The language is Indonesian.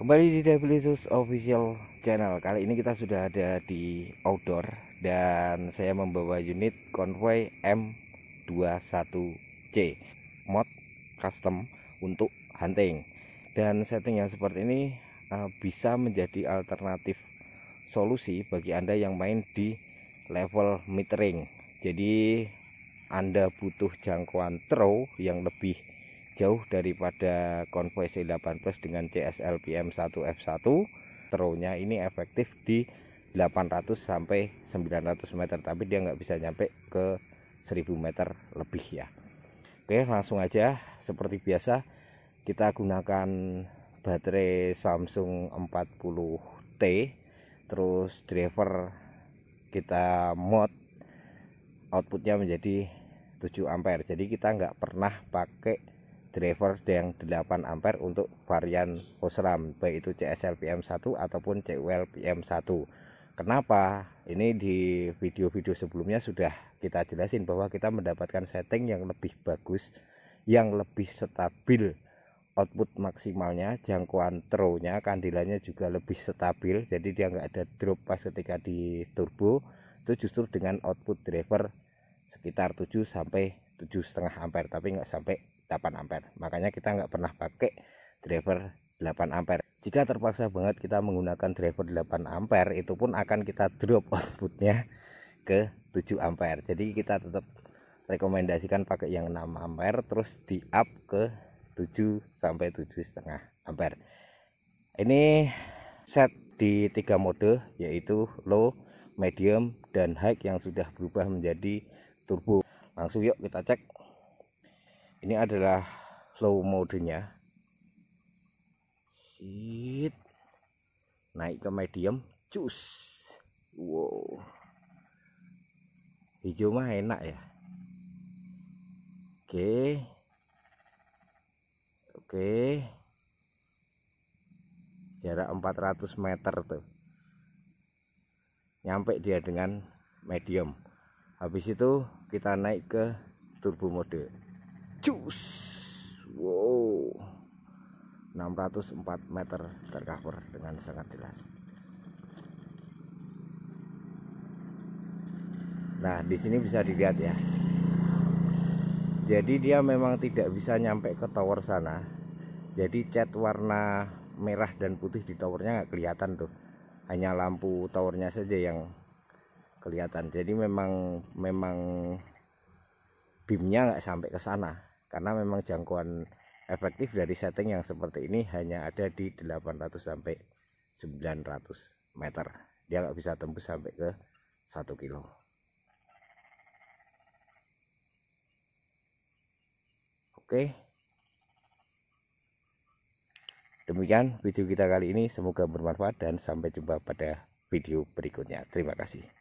Kembali di Devilisus Official Channel Kali ini kita sudah ada di outdoor Dan saya membawa unit konvoy M21C Mod custom untuk hunting Dan setting yang seperti ini eh, bisa menjadi alternatif solusi bagi Anda yang main di level mid range Jadi Anda butuh jangkauan throw yang lebih jauh daripada konvoi C8 Plus dengan PM 1F1 Tronya ini efektif di 800 sampai 900 meter tapi dia nggak bisa nyampe ke 1000 meter lebih ya Oke langsung aja seperti biasa kita gunakan baterai Samsung 40T terus driver kita mod outputnya menjadi 7 ampere jadi kita nggak pernah pakai driver yang 8 ampere untuk varian Osram baik itu CSLPM1 ataupun CULPM1 kenapa ini di video-video sebelumnya sudah kita jelasin bahwa kita mendapatkan setting yang lebih bagus yang lebih stabil output maksimalnya jangkauan throw-nya kandilannya juga lebih stabil jadi dia nggak ada drop pas ketika di turbo itu justru dengan output driver sekitar 7 sampai 7,5 ampere tapi nggak sampai 8 ampere makanya kita nggak pernah pakai driver 8 ampere jika terpaksa banget kita menggunakan driver 8 ampere itu pun akan kita drop outputnya ke 7 ampere jadi kita tetap rekomendasikan pakai yang 6 ampere terus di up ke 7 sampai 7 setengah ampere ini set di tiga mode yaitu low medium dan high yang sudah berubah menjadi turbo langsung yuk kita cek ini adalah slow modenya Sit. naik ke medium cus wow hijau mah enak ya oke oke jarak 400 meter tuh nyampe dia dengan medium habis itu kita naik ke turbo mode cus wow 604 meter tercover dengan sangat jelas nah di sini bisa dilihat ya jadi dia memang tidak bisa nyampe ke tower sana jadi cat warna merah dan putih di towernya nggak kelihatan tuh hanya lampu towernya saja yang kelihatan jadi memang memang bimnya nggak sampai ke sana karena memang jangkauan efektif dari setting yang seperti ini hanya ada di 800 sampai 900 meter dia nggak bisa tembus sampai ke 1 kilo oke demikian video kita kali ini semoga bermanfaat dan sampai jumpa pada video berikutnya terima kasih